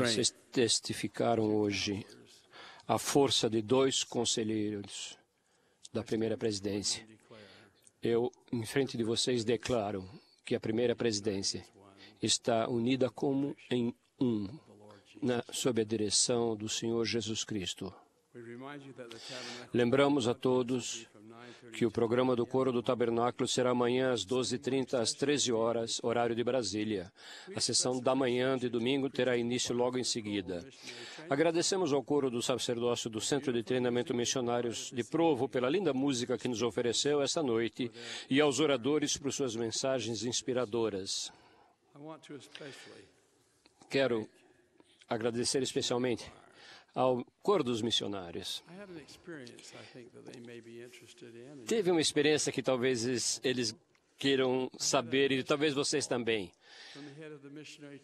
Vocês testificaram hoje a força de dois conselheiros da primeira presidência. Eu, em frente de vocês, declaro que a primeira presidência está unida como em um, na, sob a direção do Senhor Jesus Cristo. Lembramos a todos que o programa do Coro do Tabernáculo será amanhã às 12h30, às 13 horas, horário de Brasília. A sessão da manhã de domingo terá início logo em seguida. Agradecemos ao Coro do Sacerdócio do Centro de Treinamento Missionários de Provo pela linda música que nos ofereceu esta noite e aos oradores por suas mensagens inspiradoras. Quero agradecer especialmente ao coro dos missionários. Teve uma experiência que talvez eles queiram saber e talvez vocês também.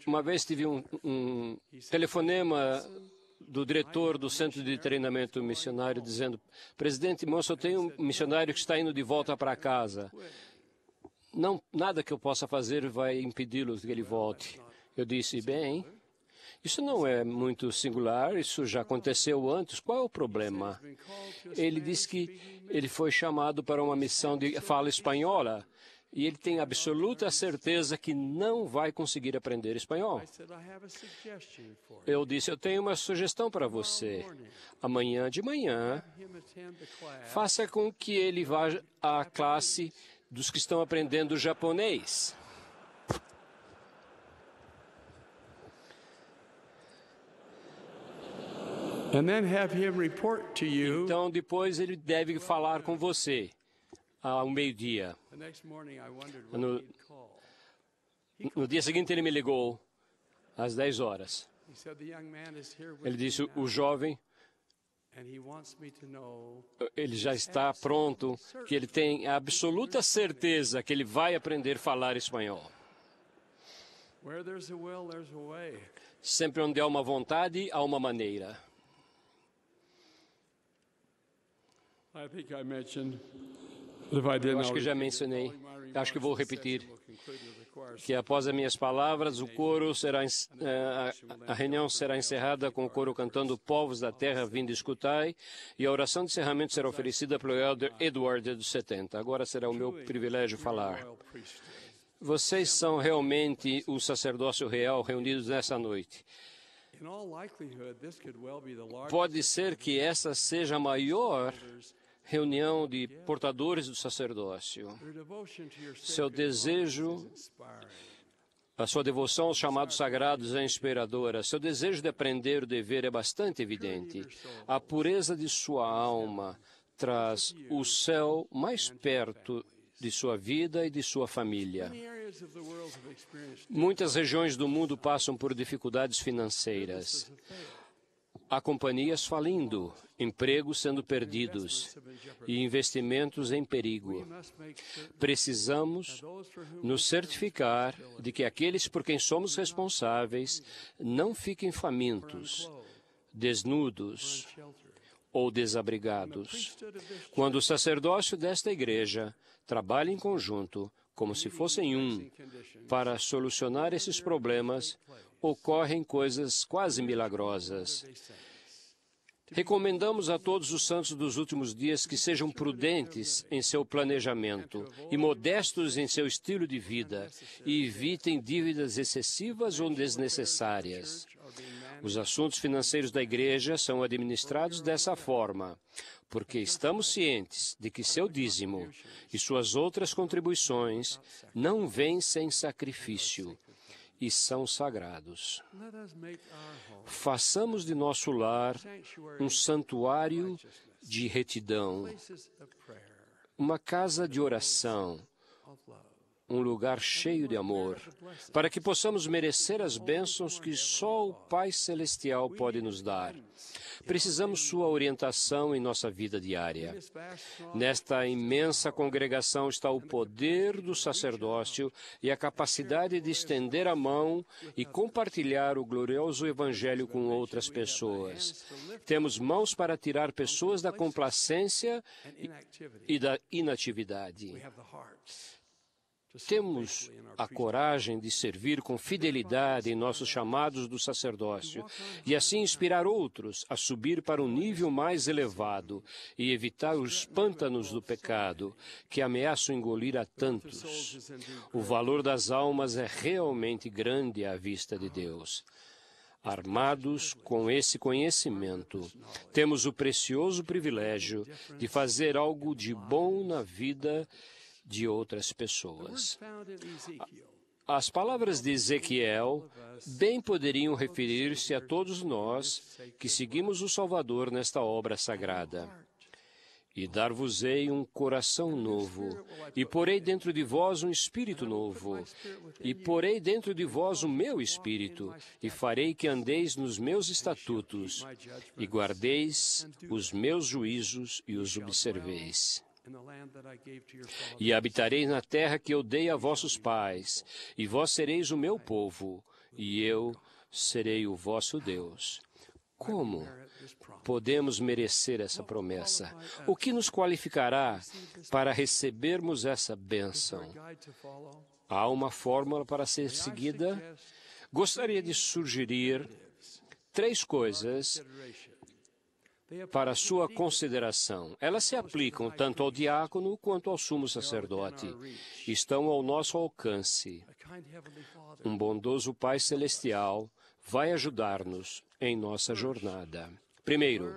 Uma vez tive um, um telefonema do diretor do Centro de Treinamento Missionário dizendo: Presidente, moço, eu tenho um missionário que está indo de volta para casa. Não, nada que eu possa fazer vai impedi-lo que ele volte. Eu disse: Bem, isso não é muito singular, isso já aconteceu antes. Qual é o problema? Ele diz que ele foi chamado para uma missão de fala espanhola e ele tem absoluta certeza que não vai conseguir aprender espanhol. Eu disse: Eu tenho uma sugestão para você. Amanhã de manhã, faça com que ele vá à classe dos que estão aprendendo japonês. Então, depois ele deve falar com você ah, ao meio-dia. No, no, dia seguinte, ele me ligou às 10 horas. Ele disse: O jovem. Ele já está pronto, que ele tem a absoluta certeza que ele vai aprender a falar espanhol. Sempre onde há uma vontade, há uma maneira. acho que já mencionei, acho que vou repetir, que após as minhas palavras, o coro será, eh, a reunião será encerrada com o coro cantando Povos da Terra, vindo escutai, e a oração de encerramento será oferecida pelo Elder Edward dos 70. Agora será o meu privilégio falar. Vocês são realmente o sacerdócio real reunidos nessa noite. Pode ser que essa seja a maior reunião de portadores do sacerdócio. Seu desejo, a sua devoção aos chamados sagrados é inspiradora. Seu desejo de aprender o dever é bastante evidente. A pureza de sua alma traz o céu mais perto de sua vida e de sua família. Muitas regiões do mundo passam por dificuldades financeiras. Há companhias falindo, empregos sendo perdidos e investimentos em perigo. Precisamos nos certificar de que aqueles por quem somos responsáveis não fiquem famintos, desnudos ou desabrigados. Quando o sacerdócio desta igreja trabalha em conjunto, como se fossem um, para solucionar esses problemas, ocorrem coisas quase milagrosas. Recomendamos a todos os santos dos últimos dias que sejam prudentes em seu planejamento e modestos em seu estilo de vida e evitem dívidas excessivas ou desnecessárias. Os assuntos financeiros da Igreja são administrados dessa forma, porque estamos cientes de que seu dízimo e suas outras contribuições não vêm sem sacrifício e são sagrados. Façamos de nosso lar um santuário de retidão, uma casa de oração, um lugar cheio de amor, para que possamos merecer as bênçãos que só o Pai Celestial pode nos dar. Precisamos sua orientação em nossa vida diária. Nesta imensa congregação está o poder do sacerdócio e a capacidade de estender a mão e compartilhar o glorioso Evangelho com outras pessoas. Temos mãos para tirar pessoas da complacência e da inatividade. Temos a coragem de servir com fidelidade em nossos chamados do sacerdócio e assim inspirar outros a subir para um nível mais elevado e evitar os pântanos do pecado que ameaçam engolir a tantos. O valor das almas é realmente grande à vista de Deus. Armados com esse conhecimento, temos o precioso privilégio de fazer algo de bom na vida de outras pessoas. As palavras de Ezequiel bem poderiam referir-se a todos nós que seguimos o Salvador nesta obra sagrada. E dar-vos-ei um coração novo, e porei dentro de vós um espírito novo, e porei dentro de vós o meu espírito, e farei que andeis nos meus estatutos, e guardeis os meus juízos e os observeis. E habitareis na terra que eu dei a vossos pais, e vós sereis o meu povo, e eu serei o vosso Deus. Como podemos merecer essa promessa? O que nos qualificará para recebermos essa bênção? Há uma fórmula para ser seguida? Gostaria de sugerir três coisas para sua consideração. Elas se aplicam tanto ao diácono quanto ao sumo sacerdote. Estão ao nosso alcance. Um bondoso Pai Celestial vai ajudar-nos em nossa jornada. Primeiro,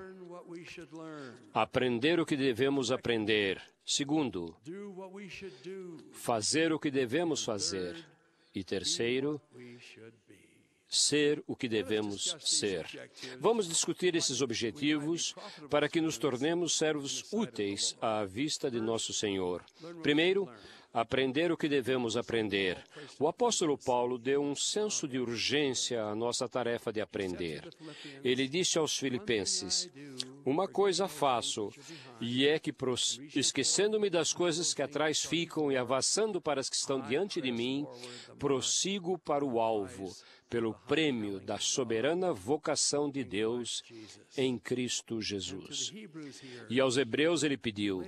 aprender o que devemos aprender. Segundo, fazer o que devemos fazer. E terceiro, ser o que devemos ser. Vamos discutir esses objetivos para que nos é tornemos servos úteis à vista de nosso Senhor. Primeiro, aprender o que devemos aprender. O apóstolo Paulo deu um senso de urgência à nossa tarefa de aprender. Ele disse aos filipenses: Uma coisa faço, e é que, esquecendo-me das coisas que atrás ficam e avançando para as que estão diante de mim, prossigo para o alvo pelo prêmio da soberana vocação de Deus em Cristo Jesus. E aos Hebreus ele pediu: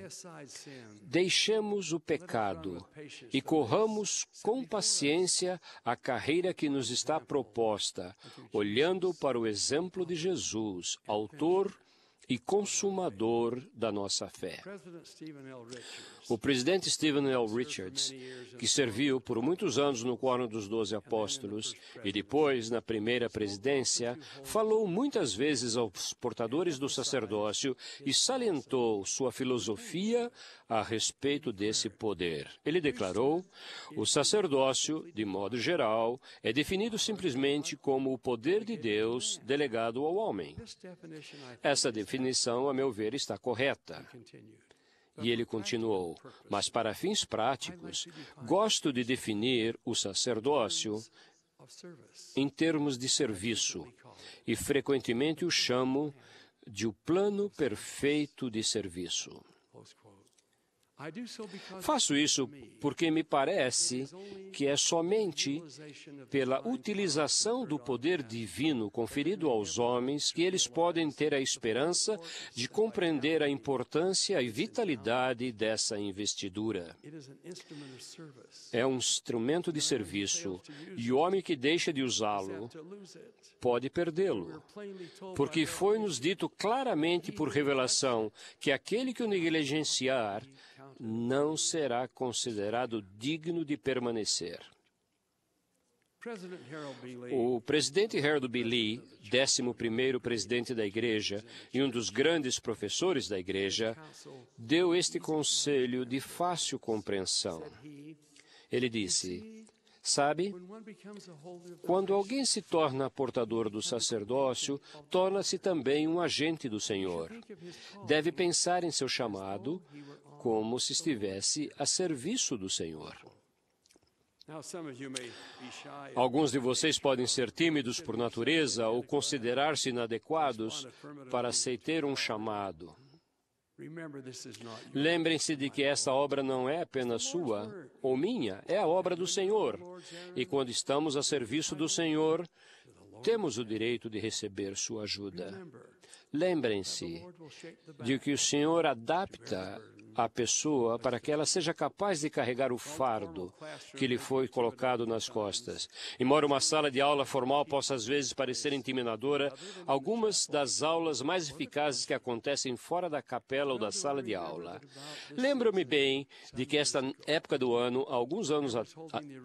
deixemos o pecado e corramos com paciência a carreira que nos está proposta, olhando para o exemplo de Jesus, autor e consumador da nossa fé. O presidente Stephen L. Richards, que serviu por muitos anos no quórum dos Doze Apóstolos e depois na primeira presidência, falou muitas vezes aos portadores do sacerdócio e salientou sua filosofia a respeito desse poder. Ele declarou: o sacerdócio, de modo geral, é definido simplesmente como o poder de Deus delegado ao homem. Essa definição definição, a meu ver, está correta. E ele continuou: Mas para fins práticos, gosto de definir o sacerdócio em termos de serviço e frequentemente o chamo de o plano perfeito de serviço. Faço isso porque me parece que é somente pela utilização do poder divino conferido aos homens que eles podem ter a esperança de compreender a importância e vitalidade dessa investidura. É um instrumento de serviço e o homem que deixa de usá-lo pode perdê-lo, porque foi-nos dito claramente por revelação que aquele que o negligenciar não será considerado digno de permanecer. O presidente Harold B. Lee, 11º presidente da igreja e um dos grandes professores da igreja, deu este conselho de fácil compreensão. Ele disse: Sabe? Quando alguém se torna portador do sacerdócio, torna-se também um agente do Senhor. Deve pensar em seu chamado como se estivesse a serviço do Senhor. Alguns de vocês podem ser tímidos por natureza ou considerar-se inadequados para aceitar um chamado. Lembrem-se de que esta obra não é apenas sua ou minha, é a obra do Senhor. E quando estamos a serviço do Senhor, temos o direito de receber sua ajuda. Lembrem-se de que o Senhor adapta a pessoa para que ela seja capaz de carregar o fardo que lhe foi colocado nas costas. Embora uma sala de aula formal possa às vezes parecer intimidadora, algumas das aulas mais eficazes que acontecem fora da capela ou da sala de aula. Lembro-me bem de que esta época do ano, há alguns anos, há,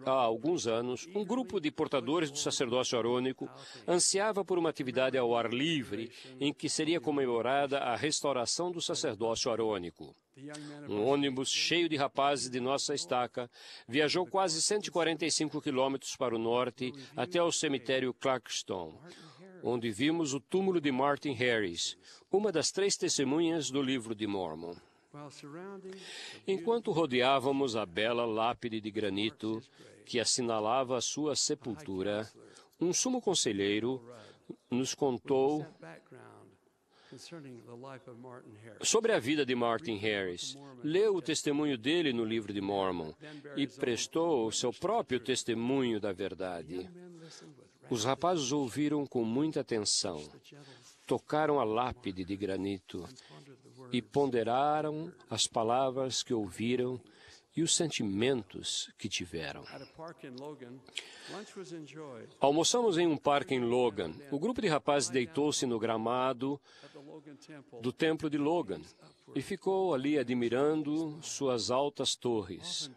há alguns anos, um grupo de portadores do sacerdócio arônico ansiava por uma atividade ao ar livre em que seria comemorada a restauração do sacerdócio arônico. Um ônibus cheio de rapazes de nossa estaca viajou quase 145 quilômetros para o norte até o cemitério Clarkston, onde vimos o túmulo de Martin Harris, uma das três testemunhas do livro de Mormon. Enquanto rodeávamos a bela lápide de granito que assinalava a sua sepultura, um sumo conselheiro nos contou sobre a vida de Martin Harris. Leu o testemunho dele no livro de Mormon e prestou o seu próprio testemunho da verdade. Os rapazes ouviram com muita atenção, tocaram a lápide de granito e ponderaram as palavras que ouviram e os sentimentos que tiveram. Almoçamos em um parque em Logan. O grupo de rapazes deitou-se no gramado do templo de Logan, e ficou ali admirando suas altas torres.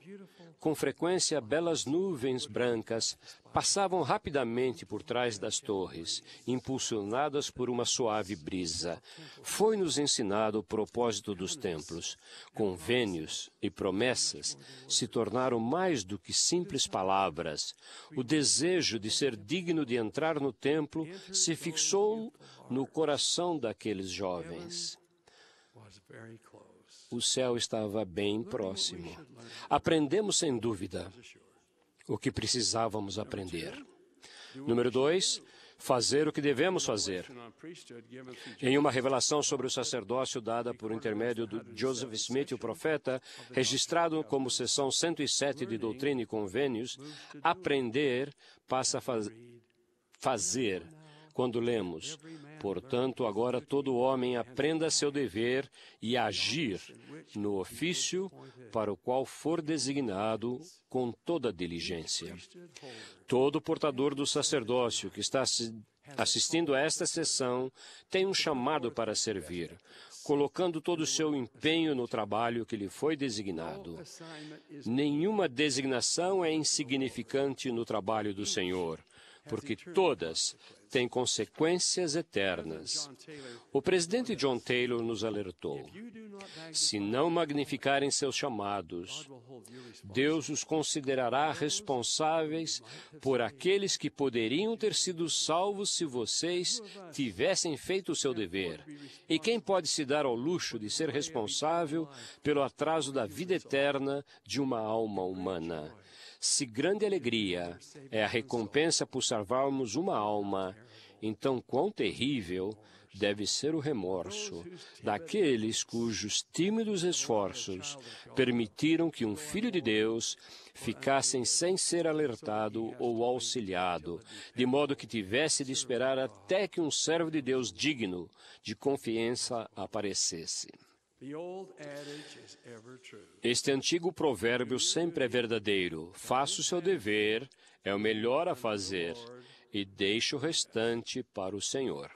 Com frequência, belas nuvens brancas passavam rapidamente por trás das torres, impulsionadas por uma suave brisa. Foi-nos ensinado o propósito dos templos. Convênios e promessas se tornaram mais do que simples palavras. O desejo de ser digno de entrar no templo se fixou no coração daqueles jovens. O céu estava bem próximo. Aprendemos, sem dúvida, o que precisávamos aprender. Número dois, fazer o que devemos fazer. Em uma revelação sobre o sacerdócio dada por intermédio de Joseph Smith, o profeta, registrado como sessão 107 de Doutrina e Convênios, aprender passa a faz... fazer quando lemos. Portanto, agora todo homem aprenda seu dever e agir no ofício para o qual for designado com toda diligência. Todo portador do sacerdócio que está assistindo a esta sessão tem um chamado para servir, colocando todo o seu empenho no trabalho que lhe foi designado. Nenhuma designação é insignificante no trabalho do Senhor porque todas tem consequências eternas. O presidente John Taylor nos alertou: se não magnificarem seus chamados, Deus os considerará responsáveis por aqueles que poderiam ter sido salvos se vocês tivessem feito o seu dever. E quem pode se dar ao luxo de ser responsável pelo atraso da vida eterna de uma alma humana? Se grande alegria é a recompensa por salvarmos uma alma, então quão terrível deve ser o remorso daqueles cujos tímidos esforços permitiram que um filho de Deus ficasse sem ser alertado ou auxiliado, de modo que tivesse de esperar até que um servo de Deus digno de confiança aparecesse. Este antigo provérbio sempre é verdadeiro: faça o seu dever, é o melhor a fazer, e deixe o restante para o Senhor.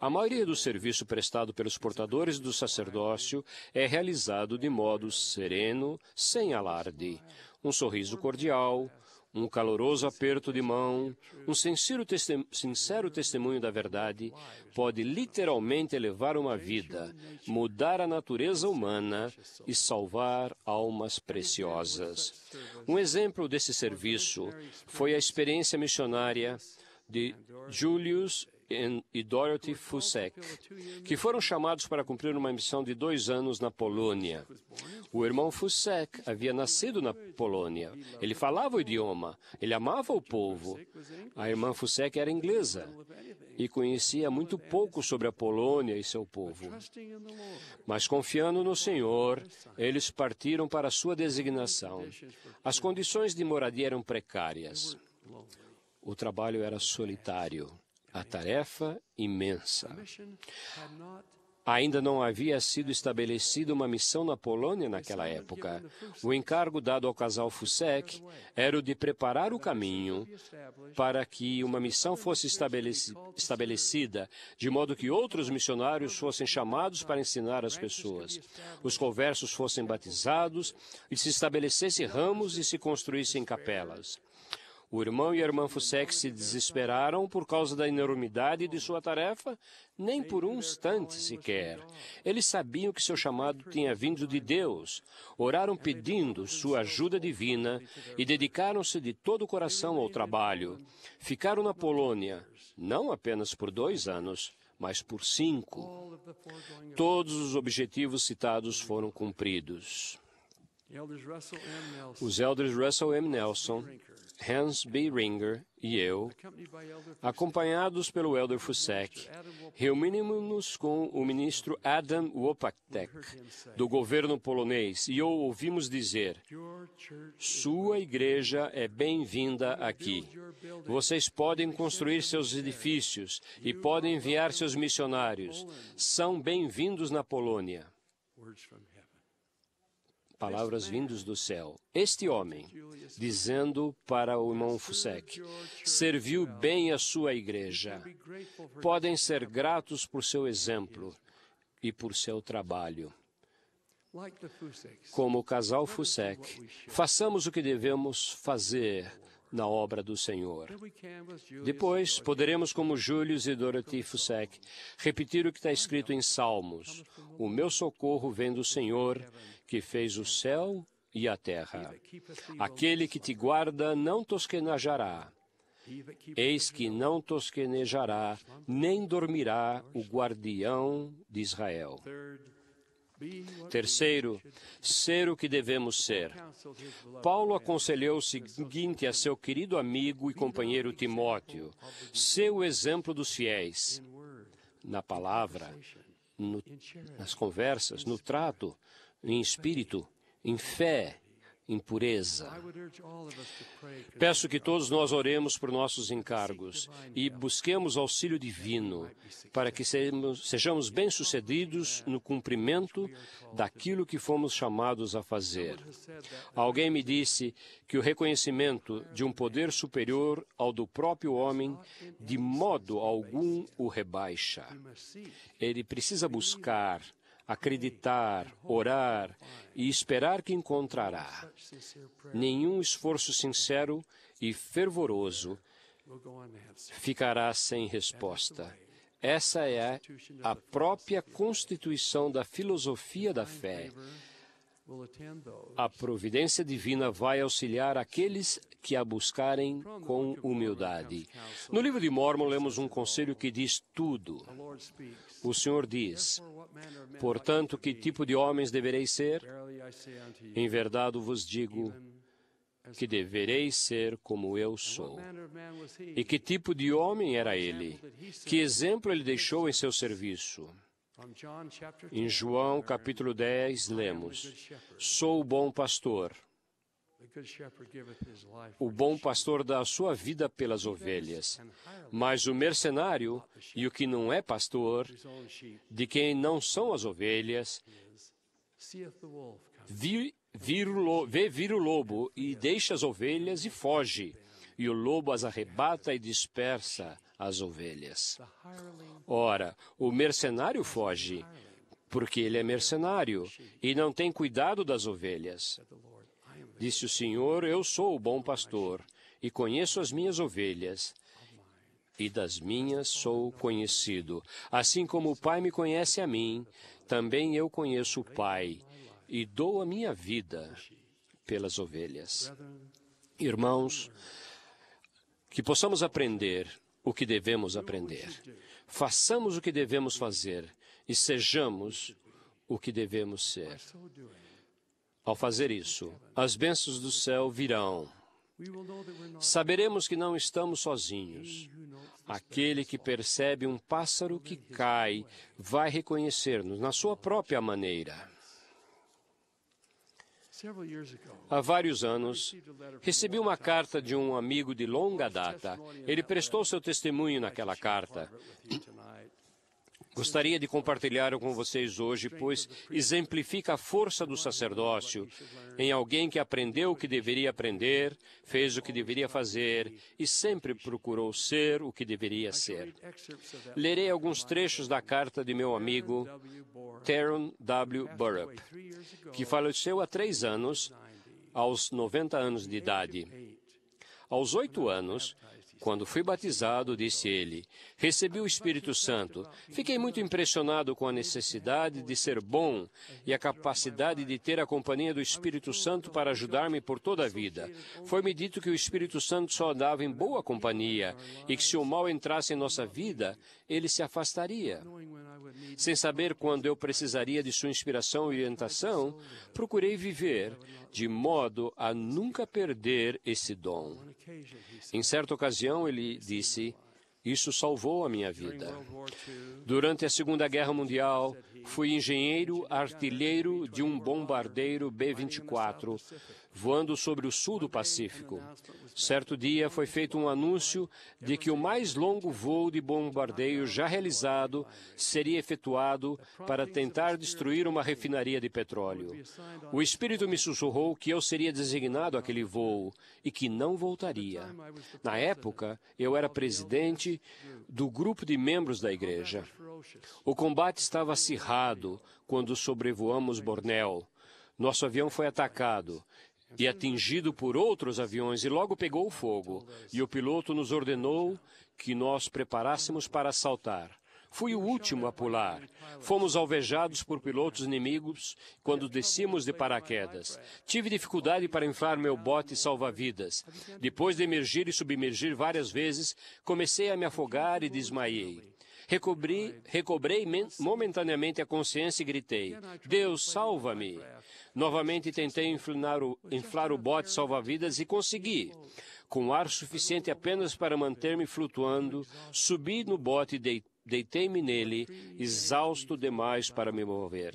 A maioria do serviço prestado pelos portadores do sacerdócio é realizado de modo sereno, sem alarde. Um sorriso cordial, um caloroso aperto de mão, um sincero, testemunho, sincero testemunho da verdade pode literalmente elevar uma vida, mudar a natureza humana e salvar almas preciosas. Um exemplo desse serviço foi a experiência missionária de Julius e Dorothy Fusek, que foram chamados para cumprir uma missão de dois anos na Polônia. O irmão Fusek havia nascido na Polônia. Ele falava o idioma, ele amava o povo. A irmã Fusek era inglesa e conhecia muito pouco sobre a Polônia e seu povo. Mas confiando no Senhor, eles partiram para sua designação. As condições de moradia eram precárias. O trabalho era solitário a tarefa imensa. Ainda não havia sido estabelecida uma missão na Polônia naquela época. O encargo dado ao casal Fusek era o de preparar o caminho para que uma missão fosse estabelecida, de modo que outros missionários fossem chamados para ensinar as pessoas, os conversos fossem batizados e se estabelecessem ramos e se construíssem capelas. O irmão e a irmã Fusek se desesperaram por causa da enormidade de sua tarefa, nem por um instante sequer. Eles sabiam que seu chamado tinha vindo de Deus, oraram pedindo sua ajuda divina e dedicaram-se de todo o coração ao trabalho. Ficaram na Polônia, não apenas por dois anos, mas por cinco. Todos os objetivos citados foram cumpridos. Os elders Russell M. Nelson, Hans B. Ringer e eu, acompanhados pelo elder Fusek, reunimos-nos com o ministro Adam Wopatek, do governo polonês, e o ouvimos dizer: Sua igreja é bem-vinda aqui. Vocês podem construir seus edifícios e podem enviar seus missionários. São bem-vindos na Polônia palavras vindas do céu. Este homem, dizendo para o irmão Fusek, serviu bem a sua igreja. Podem ser gratos por seu exemplo e por seu trabalho. Como o casal Fusek, façamos o que devemos fazer na obra do Senhor. Depois, poderemos, como Júlio e Dorothy Fusek, repetir o que está escrito em Salmos: O meu socorro vem do Senhor, que fez o céu e a terra. Aquele que te guarda não tosquenejará. Eis que não tosquenejará, nem dormirá o guardião de Israel. Terceiro, ser o que devemos ser. Paulo aconselhou o seguinte a seu querido amigo e companheiro Timóteo: ser o exemplo dos fiéis, na palavra, no, nas conversas, no trato, em espírito, em fé, em pureza. Peço que todos nós oremos por nossos encargos e busquemos auxílio divino para que sejamos bem-sucedidos no cumprimento daquilo que fomos chamados a fazer. Alguém me disse que o reconhecimento de um poder superior ao do próprio homem de modo algum o rebaixa. Ele precisa buscar acreditar, orar e esperar que encontrará. Nenhum esforço sincero e fervoroso ficará sem resposta. Essa é a própria constituição da filosofia da fé. A providência divina vai auxiliar aqueles que a buscarem com humildade. No livro de Mormon lemos um conselho que diz tudo. O Senhor diz: Portanto, que tipo de homens devereis ser? Em verdade vos digo que devereis ser como eu sou. E que tipo de homem era ele? Que exemplo ele deixou em seu serviço? Em João capítulo 10, lemos: Sou o bom pastor. O bom pastor dá a sua vida pelas ovelhas, mas o mercenário e o que não é pastor, de quem não são as ovelhas, vi, vir lo, vê vir o lobo e deixa as ovelhas e foge, e o lobo as arrebata e dispersa as ovelhas. Ora, o mercenário foge, porque ele é mercenário e não tem cuidado das ovelhas. Disse o Senhor: Eu sou o bom pastor e conheço as minhas ovelhas. E das minhas sou conhecido. Assim como o Pai me conhece a mim, também eu conheço o Pai e dou a minha vida pelas ovelhas. Irmãos, que possamos aprender o que devemos aprender. Façamos o que devemos fazer e sejamos o que devemos ser. Ao fazer isso, as bênçãos do céu virão. Saberemos que não estamos sozinhos. Aquele que percebe um pássaro que cai vai reconhecer-nos na sua própria maneira. Há vários anos, recebi uma carta de um amigo de longa data. Ele prestou seu testemunho naquela carta. Gostaria de compartilhar com vocês hoje, pois exemplifica a força do sacerdócio em alguém que aprendeu o que deveria aprender, fez o que deveria fazer e sempre procurou ser o que deveria ser. Lerei alguns trechos da carta de meu amigo Taron W. Burrup, que faleceu há três anos, aos 90 anos de idade. Aos oito anos, quando fui batizado, disse ele, recebi o Espírito Santo. Fiquei muito impressionado com a necessidade de ser bom e a capacidade de ter a companhia do Espírito Santo para ajudar-me por toda a vida. Foi-me dito que o Espírito Santo só andava em boa companhia e que se o mal entrasse em nossa vida, ele se afastaria. Sem saber quando eu precisaria de sua inspiração e orientação, procurei viver de modo a nunca perder esse dom. Em certa ocasião, ele disse: Isso salvou a minha vida. Durante a Segunda Guerra Mundial, Fui engenheiro artilheiro de um bombardeiro B-24, voando sobre o sul do Pacífico. Certo dia foi feito um anúncio de que o mais longo voo de bombardeio já realizado seria efetuado para tentar destruir uma refinaria de petróleo. O espírito me sussurrou que eu seria designado àquele voo e que não voltaria. Na época, eu era presidente do grupo de membros da igreja. O combate estava acirrado errado quando sobrevoamos Bornéu. Nosso avião foi atacado e atingido por outros aviões e logo pegou fogo. E o piloto nos ordenou que nós preparássemos para saltar. Fui o último a pular. Fomos alvejados por pilotos inimigos quando descíamos de paraquedas. Tive dificuldade para inflar meu bote salva-vidas. Depois de emergir e submergir várias vezes, comecei a me afogar e desmaiei. Recobri, recobrei momentaneamente a consciência e gritei, Deus, salva-me! Novamente tentei inflar o, inflar o bote salva-vidas e consegui. Com ar suficiente apenas para manter-me flutuando, subi no bote e deitei Deitei-me nele, exausto demais para me mover.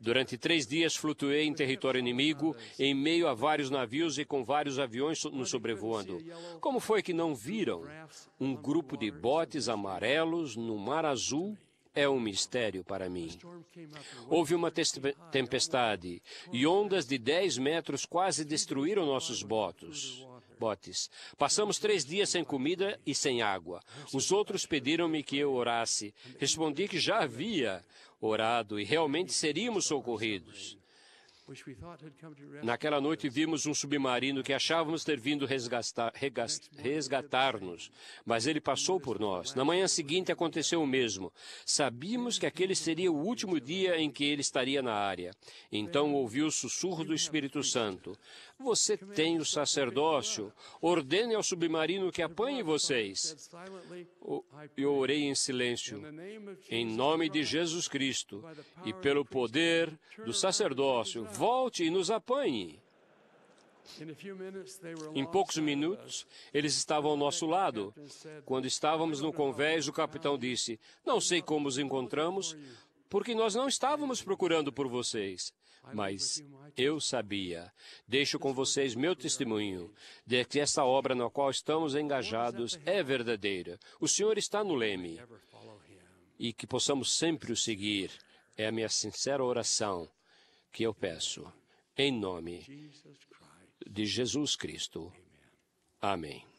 Durante três dias flutuei em território inimigo, em meio a vários navios e com vários aviões nos sobrevoando. Como foi que não viram? Um grupo de botes amarelos no mar azul é um mistério para mim. Houve uma tempestade e ondas de 10 metros quase destruíram nossos botos botes. Passamos três dias sem comida e sem água. Os outros pediram-me que eu orasse. Respondi que já havia orado e realmente seríamos socorridos. Naquela noite vimos um submarino que achávamos ter vindo resgatar-nos, mas ele passou por nós. Na manhã seguinte aconteceu o mesmo. Sabíamos que aquele seria o último dia em que ele estaria na área. Então ouvi o sussurro do Espírito Santo: você tem o sacerdócio. Ordene ao submarino que apanhe vocês. Eu orei em silêncio, em nome de Jesus Cristo, e pelo poder do sacerdócio, volte e nos apanhe. Em poucos minutos, eles estavam ao nosso lado. Quando estávamos no convés, o capitão disse: Não sei como os encontramos, porque nós não estávamos procurando por vocês mas eu sabia. Deixo com vocês meu testemunho de que esta obra na qual estamos engajados é verdadeira. O Senhor está no leme e que possamos sempre o seguir. É a minha sincera oração que eu peço, em nome de Jesus Cristo. Amém.